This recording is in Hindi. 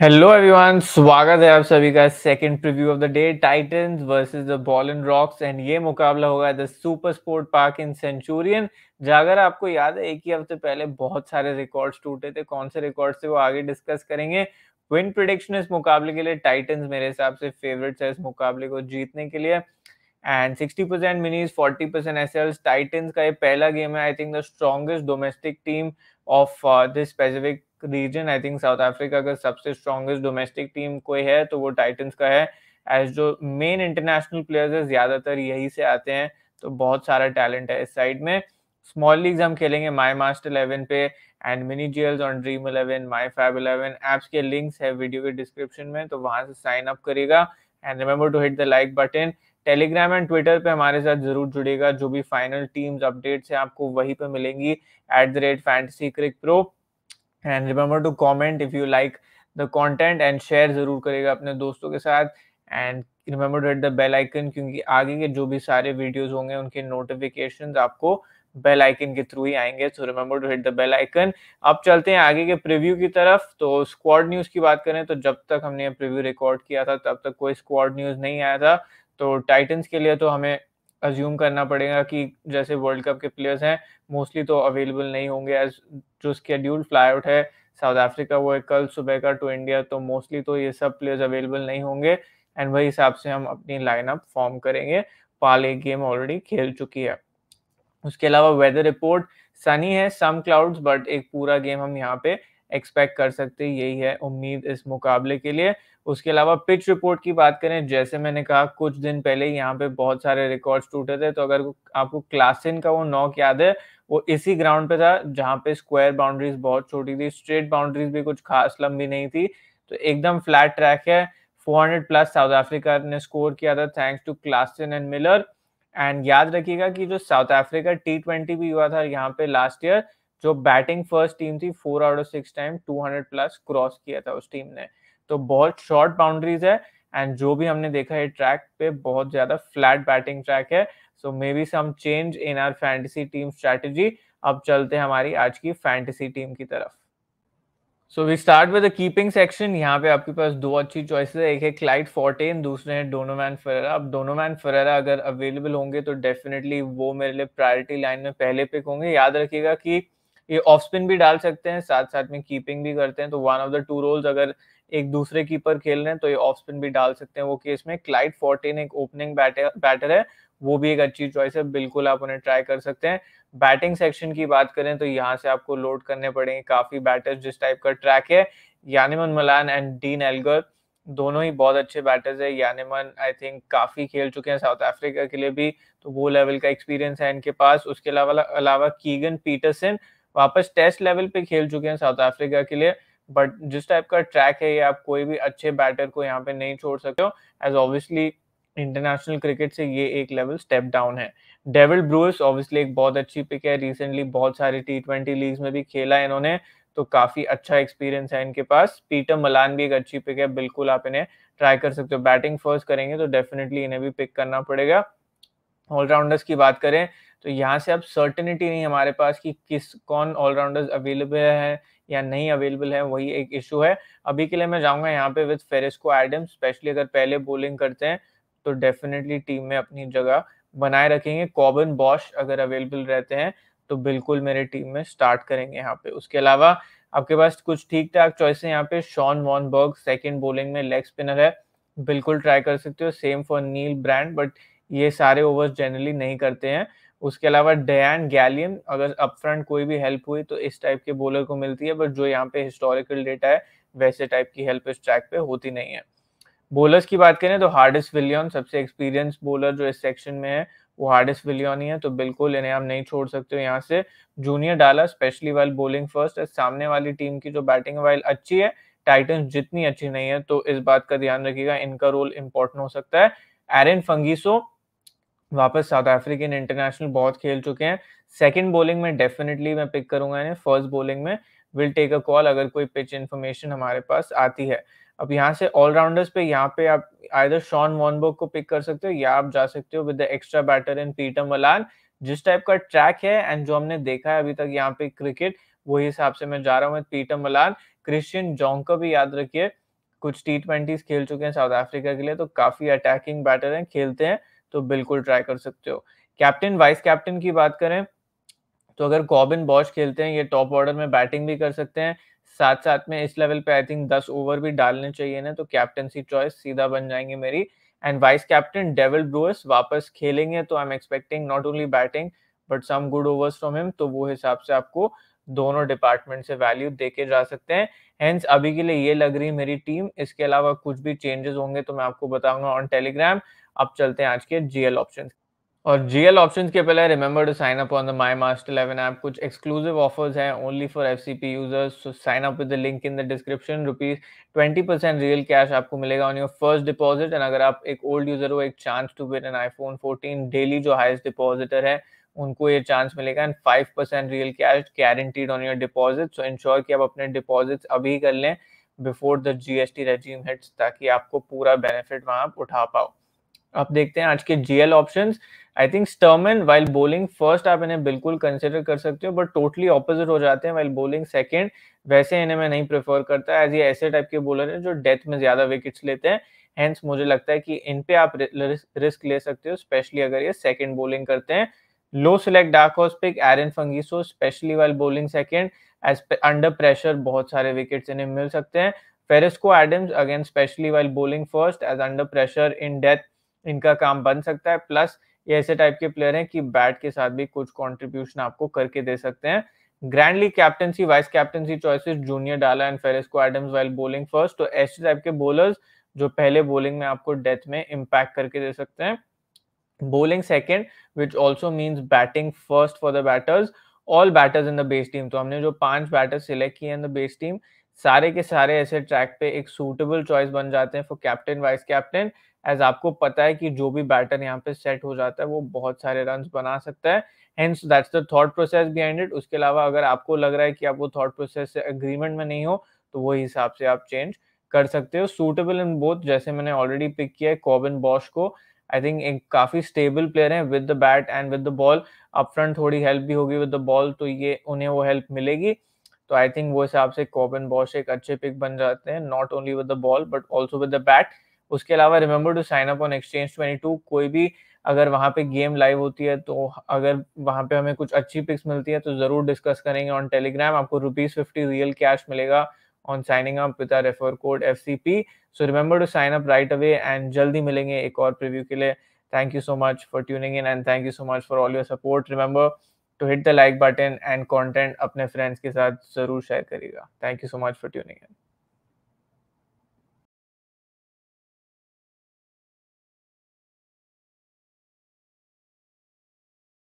हेलो एवरीवन स्वागत है आप सभी का second preview of the day Titans versus the Boland Rocks and ये मुकाबला होगा the SuperSport Park in Centurion जहाँ अगर आपको याद है एक ही हफ्ते पहले बहुत सारे रिकॉर्ड्स टूटे थे कौन से रिकॉर्ड थे वो आगे डिस्कस करेंगे विन प्रिडिक्शन इस मुकाबले के लिए टाइटन्स मेरे हिसाब से फेवरेट्स है इस मुकाबले को जीतने के लिए एंड सिक्सटी परसेंट मिनीज फोर्टी परसेंट एस एल्स टाइटन्स का ये पहला गेम है I think the strongest domestic team of this specific region I think South Africa का सबसे स्ट्रॉन्गेस्ट डोमेस्टिक टीम कोई है तो वो टाइटन्स का है एज जो मेन इंटरनेशनल प्लेयर्स है ज़्यादातर यही से आते हैं तो बहुत सारा टैलेंट है इस साइड में स्मॉल लीग्स हम खेलेंगे माई मास्टर इलेवन पे and mini GLs on Dream Eleven My Five Eleven apps के लिंक्स है वीडियो के डिस्क्रिप्शन में तो वहाँ से साइन अप करेगा and remember to hit the like button Telegram and Twitter पे हमारे साथ जरूर जुड़ेगा जो भी फाइनल टीम्स अपडेट्स है आपको वहीं पे मिलेंगी at the rate Fantasy Crick Pro and remember to comment if you like the content and share जरूर करेगा अपने दोस्तों के साथ and remember to hit the bell icon क्योंकि आगे के जो भी सारे वीडियोज होंगे उनके नोटिफिकेशन आपको बेल आइकन के थ्रू ही आएंगे so remember to hit the bell icon अब चलते हैं आगे के प्रीव्यू की तरफ तो स्क्वाड न्यूज की बात करें तो जब तक हमने प्रीव्यू रिकॉर्ड किया था तब तक कोई स्क्वाड न्यूज नहीं आया था तो टाइटन्स के लिए तो हमें अज्यूम करना पड़ेगा कि जैसे वर्ल्ड कप के प्लेयर्स हैं मोस्टली तो अवेलेबल नहीं होंगे एज जो स्केड्यूल फ्लाई आउट है साउथ अफ्रीका वो है कल सुबह का टू इंडिया तो मोस्टली तो ये सब प्लेयर्स अवेलेबल नहीं होंगे एंड वही हिसाब से हम अपनी लाइनअप फॉर्म करेंगे पाल एक गेम ऑलरेडी खेल चुकी है उसके अलावा वेदर रिपोर्ट सनी है सम क्लाउड्स बट एक पूरा गेम हम यहाँ पे एक्सपेक्ट कर सकते हैं यही है उम्मीद इस मुकाबले के लिए उसके अलावा पिच रिपोर्ट की बात करें जैसे मैंने कहा कुछ दिन पहले यहाँ पे बहुत सारे रिकॉर्ड्स टूटे थे तो अगर आपको क्लासिन का वो नॉक याद है वो इसी ग्राउंड पे था जहाँ पे स्क्वायर बाउंड्रीज बहुत छोटी थी स्ट्रेट बाउंड्रीज भी कुछ खास लंबी नहीं थी तो एकदम फ्लैट ट्रैक है 400 प्लस साउथ अफ्रीका ने स्कोर किया था thanks to Klaasen and Miller and याद रखिएगा कि जो साउथ अफ्रीका टी ट्वेंटी भी हुआ था यहाँ पे लास्ट ईयर जो बैटिंग फर्स्ट टीम थी four out of six time two hundred plus cross किया था उस टीम ने तो बहुत शॉर्ट बाउंड्रीज है एंड जो भी हमने देखा है ट्रैक पे बहुत ज्यादा फ्लैट बैटिंग ट्रैक है so maybe some change in our fantasy team strategy अब चलते हैं हमारी आज की फैंटेसी टीम की तरफ so we start with keeping section यहाँ पे आपके पास दो अच्छी चॉइसेस है एक है क्लाइड फोर्टेन दूसरे हैं डोनोमैन फरेरा अब डोनोमैन फरेरा अगर अवेलेबल होंगे तो डेफिनेटली वो मेरे लिए प्रायोरिटी लाइन में पहले पिक होंगे याद रखिएगा कि ये ऑफ स्पिन भी डाल सकते हैं साथ साथ में कीपिंग भी करते हैं तो one of the two roles अगर एक दूसरे कीपर खेल रहे हैं तो ये ऑफ स्पिन भी डाल सकते हैं वो केस में क्लाइड फोर्टीन एक ओपनिंग बैटर बैटर है वो भी एक अच्छी चॉइस है बिल्कुल आप उन्हें ट्राई कर सकते हैं बैटिंग सेक्शन की बात करें तो यहाँ से आपको लोड करने पड़ेंगे काफी बैटर्स जिस टाइप का ट्रैक है Janneman Malan and Dean Elgar दोनों ही बहुत अच्छे बैटर्स है यानिमन आई थिंक काफ़ी खेल चुके हैं साउथ अफ्रीका के लिए भी तो वो लेवल का एक्सपीरियंस है इनके पास उसके अलावा अलावा कीगन पीटरसन वापस टेस्ट लेवल पे खेल चुके हैं साउथ अफ्रीका के लिए बट जिस टाइप का ट्रैक है ये आप कोई भी अच्छे बैटर को यहाँ पे नहीं छोड़ सकते हो एज ऑब्वियसली इंटरनेशनल क्रिकेट से ये एक लेवल स्टेप डाउन है डेविड ब्रूस ऑब्वियसली एक बहुत अच्छी पिक है रिसेंटली बहुत सारे टी ट्वेंटी लीग में भी खेला है इन्होंने तो काफी अच्छा एक्सपीरियंस है इनके पास पीटर मलान भी एक अच्छी पिक है बिल्कुल आप इन्हें ट्राई कर सकते हो बैटिंग फर्स्ट करेंगे तो डेफिनेटली इन्हें भी पिक करना पड़ेगा ऑलराउंडर्स की बात करें तो यहाँ से अब सर्टेनिटी नहीं हमारे पास कि किस कौन ऑलराउंडर्स अवेलेबल है या नहीं अवेलेबल है वही एक इशू है अभी के लिए मैं जाऊँगा यहाँ पे विद फेरेस्को एडम स्पेशली अगर पहले बॉलिंग करते हैं तो डेफिनेटली टीम में अपनी जगह बनाए रखेंगे कॉबन बॉश अगर अवेलेबल रहते हैं तो बिल्कुल मेरे टीम में स्टार्ट करेंगे यहाँ पे उसके अलावा आपके पास कुछ ठीक ठाक चॉइस है यहाँ पे शॉन वॉनबर्ग सेकेंड बॉलिंग में लेग स्पिनर है बिल्कुल ट्राई कर सकते हो same for Neil Brand but ये सारे ओवर्स जनरली नहीं करते हैं उसके अलावा डयान गैलियन अगर अपफ्रंट कोई भी हेल्प हुई तो इस टाइप के बॉलर को मिलती है बट जो यहाँ पे हिस्टोरिकल डेटा है वैसे टाइप की हेल्प इस ट्रैक पे होती नहीं है बॉलर्स की बात करें तो हार्डिस विलियन सबसे एक्सपीरियंस बॉलर जो इस सेक्शन में है वो हार्डिस विलियन ही है तो बिल्कुल इन्हें आप नहीं छोड़ सकते हो यहाँ से जूनियर डाला स्पेशली वाइल बॉलिंग फर्स्ट सामने वाली टीम की जो बैटिंग वाइल अच्छी है टाइटन जितनी अच्छी नहीं है तो इस बात का ध्यान रखिएगा इनका रोल इंपॉर्टेंट हो सकता है एरिन फंगीसो वापस साउथ अफ्रीकन इंटरनेशनल बहुत खेल चुके हैं सेकंड बॉलिंग में डेफिनेटली मैं पिक करूंगा इन्हें फर्स्ट बॉलिंग में विल टेक अ कॉल अगर कोई पिच इन्फॉर्मेशन हमारे पास आती है अब यहाँ से ऑलराउंडर्स पे यहाँ पे आप आइदर शॉन वॉनबोक को पिक कर सकते हो या आप जा सकते हो with the extra batter in Pieter Malan जिस टाइप का ट्रैक है एंड जो हमने देखा है अभी तक यहाँ पे क्रिकेट वही हिसाब से मैं जा रहा हूँ पीटर मलान क्रिश्चियन का भी याद रखिए कुछ टी ट्वेंटी खेल चुके हैं साउथ अफ्रीका के लिए तो काफी अटैकिंग बैटर हैं खेलते हैं तो बिल्कुल ट्राई कर सकते हो कैप्टन वाइस कैप्टन की बात करें तो अगर कॉबिन बॉश खेलते हैं ये टॉप ऑर्डर में बैटिंग भी कर सकते हैं साथ साथ में इस लेवल पे आई थिंक दस ओवर भी डालने चाहिए ना तो कैप्टनसी चॉइस सीधा बन जाएंगे मेरी and vice captain Dewald Brevis वापस खेलेंगे तो I am expecting not only batting but some good overs from him तो वो हिसाब से आपको दोनों डिपार्टमेंट से वैल्यू देके जा सकते हैं हेंस अभी के लिए ये लग रही है मेरी टीम इसके अलावा कुछ भी चेंजेस होंगे तो मैं आपको बताऊंगा ऑन टेलीग्राम अब चलते हैं आज के जीएल ऑप्शन और जीएल ऑप्शन के पहले remember to sign up on the My Master Eleven app कुछ एक्सक्लूसिव ऑफर्स हैं only for F C P users so sign up with the link in the description rupees twenty percent real cash आपको मिलेगा on your first deposit and अगर आप एक ओल्ड यूजर हो एक chance to win an phone fourteen daily जो हाइस्ट डिपॉजिटर है उनको ये चांस मिलेगा and five percent real cash guaranteed on your deposit so ensure कि आप अपने डिपॉजिट्स अभी कर लें before the GST regime hits ताकि आपको पूरा बेनिफिट वहाँ उठा पाओ अब देखते हैं आज के GL options I think Stuurman while bowling first आप इन्हें बिल्कुल कंसिडर कर सकते हो बट टोटली ऑपोजिट हो जाते हैं वाइल बोलिंग सेकेंड वैसे इन्हें मैं नहीं प्रेफर करता एज ये ऐसे टाइप के बोलर हैं जो डेथ में ज्यादा विकेट्स लेते हैं हैंस मुझे लगता है कि इन पे आप रिस्क ले सकते हो स्पेशली अगर ये सेकेंड बोलिंग करते हैं लो select dark horse pick Aaron Phangiso specially while bowling second as under pressure बहुत सारे विकेट्स इन्हें मिल सकते हैं Ferisco Adams again specially while bowling first as under pressure in death इनका काम बन सकता है प्लस ये ऐसे टाइप के प्लेयर हैं कि बैट के साथ भी कुछ कंट्रीब्यूशन आपको करके दे सकते हैं grandly captaincy vice captaincy choices Junior Dala and Ferisco Adams while bowling first तो ऐसे टाइप के बोलर्स जो पहले बोलिंग में आपको डेथ में इम्पैक्ट करके दे सकते हैं bowling second which also means batting first for the batters all batters in the best team तो हमने जो पांच बैटर्स सिलेक्ट किए हैं द बेस टीम सारे के सारे ऐसे ट्रैक पे एक सूटेबल चॉइस बन जाते हैं for captain vice captain as आपको पता है कि जो भी बैटर यहाँ पे सेट हो जाता है वो बहुत सारे रन बना सकता है hence that's the thought process behind it उसके अलावा अगर आपको लग रहा है कि आप वो थॉट प्रोसेस से अग्रीमेंट में नहीं हो तो वो हिसाब से आप चेंज कर सकते हो सूटेबल इन बोथ जैसे मैंने ऑलरेडी पिक किया है कॉबिन बॉश को आई थिंक एक काफी स्टेबल प्लेयर है with the bat and with the ball up front थोड़ी हेल्प भी होगी विद द बॉल तो ये उन्हें वो हेल्प मिलेगी तो आई थिंक वो हिसाब से कॉबिन बॉश एक अच्छे पिक बन जाते हैं not only with the ball but also with the bat उसके अलावा remember to sign up on exchange twenty two कोई भी अगर वहां पे गेम लाइव होती है तो अगर वहां पे हमें कुछ अच्छी पिक्स मिलती है तो जरूर डिस्कस करेंगे ऑन टेलीग्राम आपको रुपीज फिफ्टी रियल कैश मिलेगा on signing up with refer code F C P so remember to sign up right away and जल्दी मिलेंगे एक और प्रिव्यू के लिए thank you so much for tuning in and thank you so much for all your support remember to hit the like button and content अपने फ्रेंड्स के साथ जरूर शेयर करिएगा thank you so much for tuning in